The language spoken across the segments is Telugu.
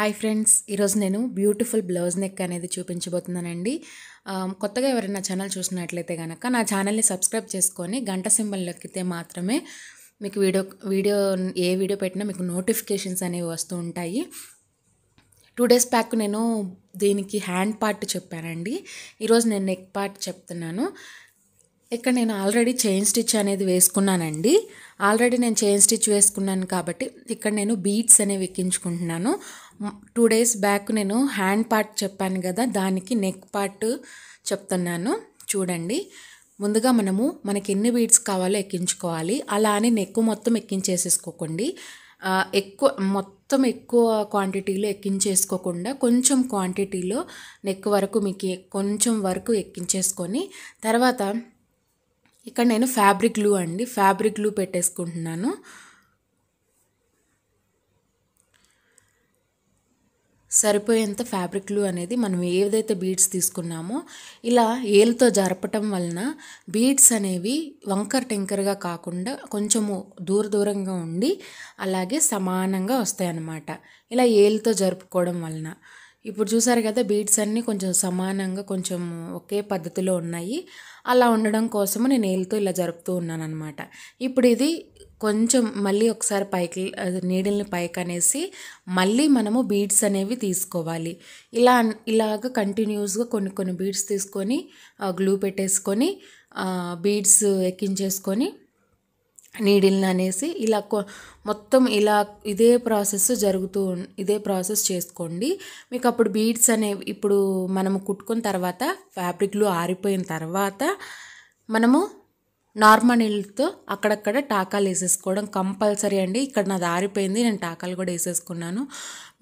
హాయ్ ఫ్రెండ్స్ ఈరోజు నేను బ్యూటిఫుల్ బ్లౌజ్ నెక్ అనేది చూపించబోతున్నానండి కొత్తగా ఎవరైనా ఛానల్ చూసినట్లయితే కనుక నా ఛానల్ని సబ్స్క్రైబ్ చేసుకొని గంట సింబల్ నొక్కితే మాత్రమే మీకు వీడియో వీడియో ఏ వీడియో పెట్టినా మీకు నోటిఫికేషన్స్ అనేవి వస్తూ ఉంటాయి టూ డేస్ బ్యాక్ నేను దీనికి హ్యాండ్ పార్ట్ చెప్పానండి ఈరోజు నేను నెక్ పార్ట్ చెప్తున్నాను ఇక్కడ నేను ఆల్రెడీ చైన్ స్టిచ్ అనేది వేసుకున్నానండి ఆల్రెడీ నేను చైన్ స్టిచ్ వేసుకున్నాను కాబట్టి ఇక్కడ నేను బీడ్స్ అనేవి ఎక్కించుకుంటున్నాను టూ డేస్ బ్యాక్ నేను హ్యాండ్ పార్ట్ చెప్పాను కదా దానికి నెక్ పార్ట్ చెప్తున్నాను చూడండి ముందుగా మనము మనకి ఎన్ని బీడ్స్ కావాలో ఎక్కించుకోవాలి అలా అని నెక్ మొత్తం ఎక్కించేసేసుకోకండి ఎక్కువ మొత్తం ఎక్కువ క్వాంటిటీలో ఎక్కించేసుకోకుండా కొంచెం క్వాంటిటీలో నెక్ వరకు మీకు కొంచెం వరకు ఎక్కించేసుకొని తర్వాత ఇక్కడ నేను ఫ్యాబ్రిక్ గ్లూ అండి ఫ్యాబ్రిక్ గ్లూ పెట్టేసుకుంటున్నాను సరిపోయేంత ఫ్యాబ్రిక్ గ్లూ అనేది మనం ఏదైతే బీడ్స్ తీసుకున్నామో ఇలా ఏలతో జరపటం వలన బీడ్స్ అనేవి వంకర్ టెంకర్గా కాకుండా కొంచెము దూర దూరంగా ఉండి అలాగే సమానంగా వస్తాయన్నమాట ఇలా ఏలతో జరుపుకోవడం వలన ఇప్పుడు చూసారు కదా బీడ్స్ అన్నీ కొంచెం సమానంగా కొంచెం ఒకే పద్ధతిలో ఉన్నాయి అలా ఉండడం కోసము నేను నీళ్ళతో ఇలా జరుపుతూ ఉన్నాను అనమాట ఇప్పుడు ఇది కొంచెం మళ్ళీ ఒకసారి పైకి నీడిల్ని పైకి అనేసి మళ్ళీ మనము బీడ్స్ అనేవి తీసుకోవాలి ఇలా ఇలాగ కంటిన్యూస్గా కొన్ని కొన్ని బీడ్స్ తీసుకొని గ్లూ పెట్టేసుకొని బీడ్స్ ఎక్కించేసుకొని నీడిల్ని అనేసి ఇలా మొత్తం ఇలా ఇదే ప్రాసెస్ జరుగుతూ ఇదే ప్రాసెస్ చేసుకోండి మీకు అప్పుడు బీడ్స్ అనేవి ఇప్పుడు మనము కుట్టుకున్న తర్వాత ఫ్యాబ్రిక్లు ఆరిపోయిన తర్వాత మనము నార్మల్ నీళ్ళతో అక్కడక్కడ టాకాలు వేసేసుకోవడం కంపల్సరీ అండి ఇక్కడ నాది ఆరిపోయింది నేను టాకాలు కూడా వేసేసుకున్నాను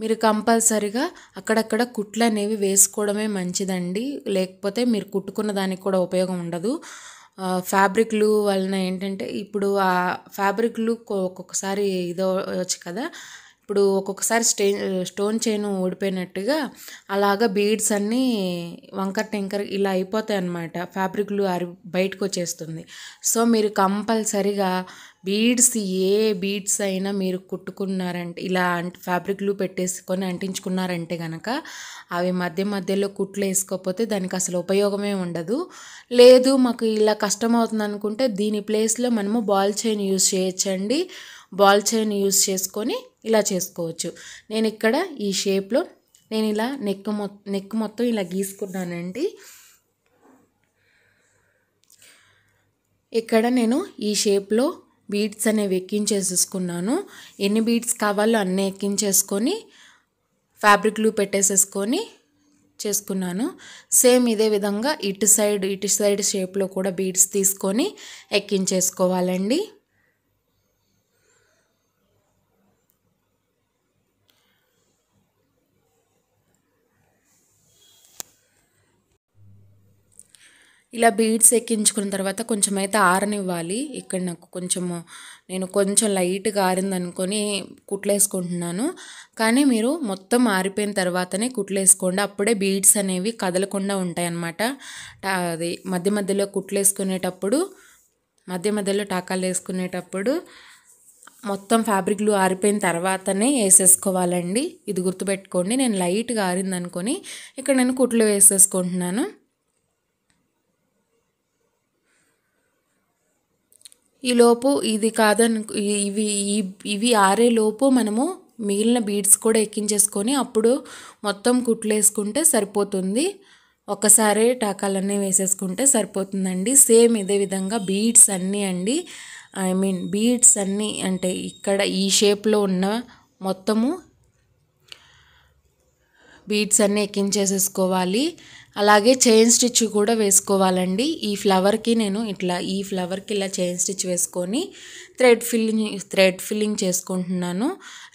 మీరు కంపల్సరీగా అక్కడక్కడ కుట్లు అనేవి వేసుకోవడమే మంచిదండి లేకపోతే మీరు కుట్టుకున్న దానికి కూడా ఉపయోగం ఉండదు ఫ్యాబ్రిక్లు వలన ఏంటంటే ఇప్పుడు ఆ ఫ్యాబ్రిక్లు ఒక్కొక్కసారి ఇదో వచ్చు కదా ఇప్పుడు ఒక్కొక్కసారి స్టే స్టోన్ చైన్ ఓడిపోయినట్టుగా అలాగ బీడ్స్ అన్నీ వంకర టెంకర్ ఇలా అయిపోతాయి అన్నమాట ఫ్యాబ్రిక్లు అరి బయటకు వచ్చేస్తుంది సో మీరు కంపల్సరిగా బీడ్స్ ఏ బీడ్స్ అయినా మీరు కుట్టుకున్నారంటే ఇలా ఫ్యాబ్రిక్లు పెట్టేసుకొని అంటించుకున్నారంటే కనుక అవి మధ్య మధ్యలో కుట్లు వేసుకోకపోతే దానికి అసలు ఉపయోగమే ఉండదు లేదు మాకు ఇలా కష్టం అవుతుంది అనుకుంటే దీని ప్లేస్లో మనము బాల్ చైన్ యూజ్ చేయొచ్చండి బాల్ చైన్ యూస్ చేసుకొని ఇలా చేసుకోవచ్చు నేను ఇక్కడ ఈ షేప్లో నేను ఇలా నెక్ మొ నెక్ మొత్తం ఇలా గీసుకున్నానండి ఇక్కడ నేను ఈ షేప్లో బీడ్స్ అనేవి ఎక్కించేసేసుకున్నాను ఎన్ని బీడ్స్ కావాలో అన్నీ ఎక్కించేసుకొని ఫ్యాబ్రిక్లు పెట్టేసేసుకొని చేసుకున్నాను సేమ్ ఇదే విధంగా ఇటు సైడ్ ఇటు సైడ్ షేప్లో కూడా బీడ్స్ తీసుకొని ఎక్కించేసుకోవాలండి ఇలా బీడ్స్ ఎక్కించుకున్న తర్వాత కొంచెం అయితే ఆరనివ్వాలి ఇక్కడ నాకు కొంచెము నేను కొంచెం లైట్గా ఆరింది అనుకొని కుట్లేసుకుంటున్నాను కానీ మీరు మొత్తం ఆరిపోయిన తర్వాతనే కుట్లేసుకోండి అప్పుడే బీడ్స్ అనేవి కదలకుండా ఉంటాయన్నమాట అది మధ్య మధ్యలో కుట్లేసుకునేటప్పుడు మధ్య మధ్యలో టాకాలు వేసుకునేటప్పుడు మొత్తం ఫ్యాబ్రిక్లు ఆరిపోయిన తర్వాతనే వేసేసుకోవాలండి ఇది గుర్తుపెట్టుకోండి నేను లైట్గా ఆరింది అనుకొని ఇక్కడ నేను కుట్లు వేసేసుకుంటున్నాను ఈలోపు ఇది కాదను ఇవి ఇవి ఆరేలోపు మనము మిగిలిన బీడ్స్ కూడా ఎక్కించేసుకొని అప్పుడు మొత్తం కుట్లేసుకుంటే సరిపోతుంది ఒకసారి టాకాలన్నీ వేసేసుకుంటే సరిపోతుందండి సేమ్ ఇదే విధంగా బీడ్స్ అన్నీ అండి ఐ మీన్ బీడ్స్ అన్నీ అంటే ఇక్కడ ఈ షేప్లో ఉన్న మొత్తము బీడ్స్ అన్నీ ఎక్కించేసేసుకోవాలి అలాగే చైన్ స్టిచ్ కూడా వేసుకోవాలండి ఈ ఫ్లవర్కి నేను ఇట్లా ఈ ఫ్లవర్కి ఇలా చైన్ స్టిచ్ వేసుకొని థ్రెడ్ ఫిల్లింగ్ థ్రెడ్ ఫిల్లింగ్ చేసుకుంటున్నాను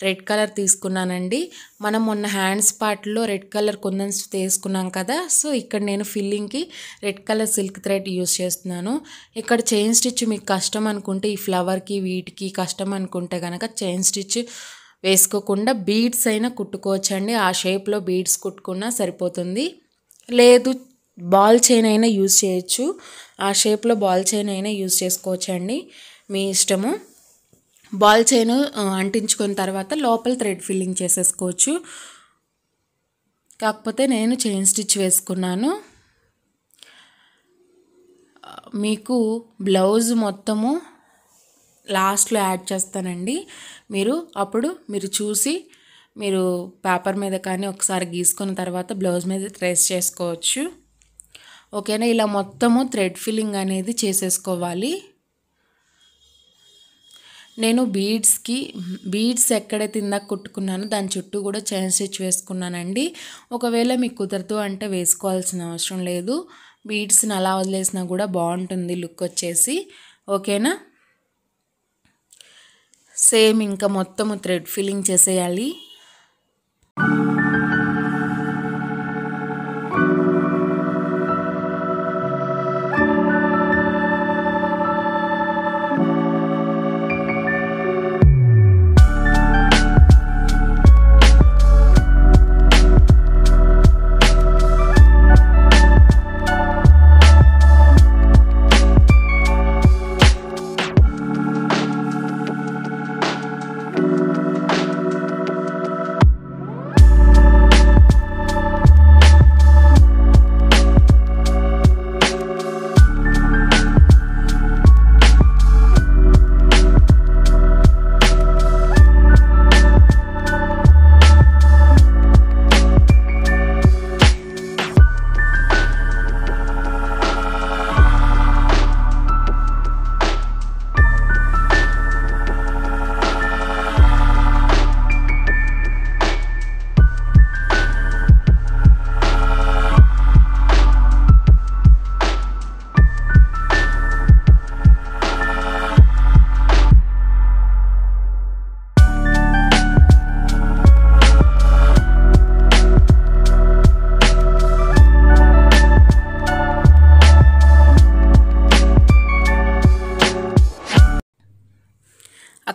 రెడ్ కలర్ తీసుకున్నానండి మనం మొన్న హ్యాండ్స్ పార్ట్లో రెడ్ కలర్ కుందన్స్ తీసుకున్నాం కదా సో ఇక్కడ నేను ఫిల్లింగ్కి red colour silk thread use చేస్తున్నాను ఇక్కడ చైన్ స్టిచ్ మీకు కష్టం అనుకుంటే ఈ ఫ్లవర్కి వీటికి కష్టం అనుకుంటే కనుక చైన్ స్టిచ్ వేసుకోకుండా బీడ్స్ అయినా కుట్టుకోవచ్చండి ఆ షేప్లో బీడ్స్ కుట్టుకున్నా సరిపోతుంది లేదు బాల్ చైన్ అయినా యూజ్ చేయొచ్చు ఆ షేప్లో బాల్ చైన్ అయినా యూజ్ చేసుకోవచ్చండి మీ ఇష్టము బాల్ చైన్ అంటించుకున్న తర్వాత లోపల థ్రెడ్ ఫిల్లింగ్ చేసేసుకోవచ్చు కాకపోతే నేను చైన్ స్టిచ్ వేసుకున్నాను మీకు బ్లౌజ్ మొత్తము లాస్ట్లో యాడ్ చేస్తానండి మీరు అప్పుడు మీరు చూసి మీరు పేపర్ మీద కానీ ఒకసారి గీసుకున్న తర్వాత బ్లౌజ్ మీద ట్రేస్ చేసుకోవచ్చు ఓకేనా ఇలా మొత్తము థ్రెడ్ ఫిల్లింగ్ అనేది చేసేసుకోవాలి నేను బీడ్స్కి బీడ్స్ ఎక్కడైతే ఇందాక కుట్టుకున్నానో దాని చుట్టూ కూడా చైన్ స్టిచ్ వేసుకున్నానండి ఒకవేళ మీకు కుదరదు అంటే వేసుకోవాల్సిన అవసరం లేదు బీడ్స్ని అలా వదిలేసినా కూడా బాగుంటుంది లుక్ వచ్చేసి ఓకేనా సేమ్ ఇంకా మొత్తము థ్రెడ్ ఫిల్లింగ్ చేసేయాలి thank you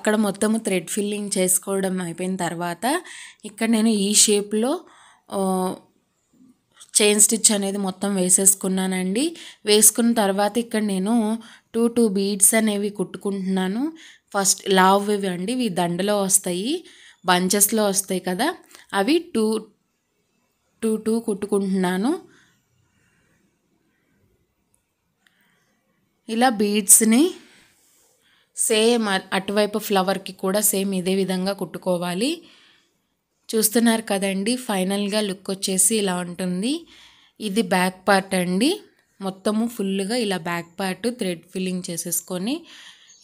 అక్కడ మొత్తం థ్రెడ్ ఫిల్లింగ్ చేసుకోవడం అయిపోయిన తర్వాత ఇక్కడ నేను ఈ షేప్లో చైన్ స్టిచ్ అనేది మొత్తం వేసేసుకున్నానండి వేసుకున్న తర్వాత ఇక్కడ నేను టూ టూ బీడ్స్ అనేవి కుట్టుకుంటున్నాను ఫస్ట్ లావ్ ఇవి అండి ఇవి దండలో వస్తాయి బంచెస్లో వస్తాయి కదా అవి టూ టూ టూ కుట్టుకుంటున్నాను ఇలా బీడ్స్ని సేమ్ అటువైపు ఫ్లవర్కి కూడా సేమ్ ఇదే విధంగా కుట్టుకోవాలి చూస్తున్నారు కదండి ఫైనల్గా లుక్ వచ్చేసి ఇలా ఉంటుంది ఇది బ్యాక్ పార్ట్ అండి మొత్తము ఫుల్గా ఇలా బ్యాక్ పార్ట్ థ్రెడ్ ఫిల్లింగ్ చేసేసుకొని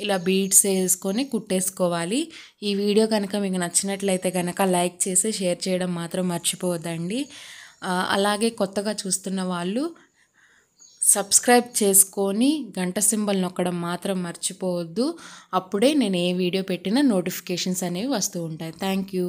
ఇలా బీడ్స్ వేసుకొని కుట్టేసుకోవాలి ఈ వీడియో కనుక మీకు నచ్చినట్లయితే కనుక లైక్ చేసి షేర్ చేయడం మాత్రం మర్చిపోవద్దండి అలాగే కొత్తగా చూస్తున్న వాళ్ళు సబ్స్క్రైబ్ చేసుకొని గంట సింబల్ నొక్కడం మాత్రం మర్చిపోవద్దు అప్పుడే నేను ఏ వీడియో పెట్టినా నోటిఫికేషన్స్ అనేవి వస్తూ ఉంటాయి థ్యాంక్ యూ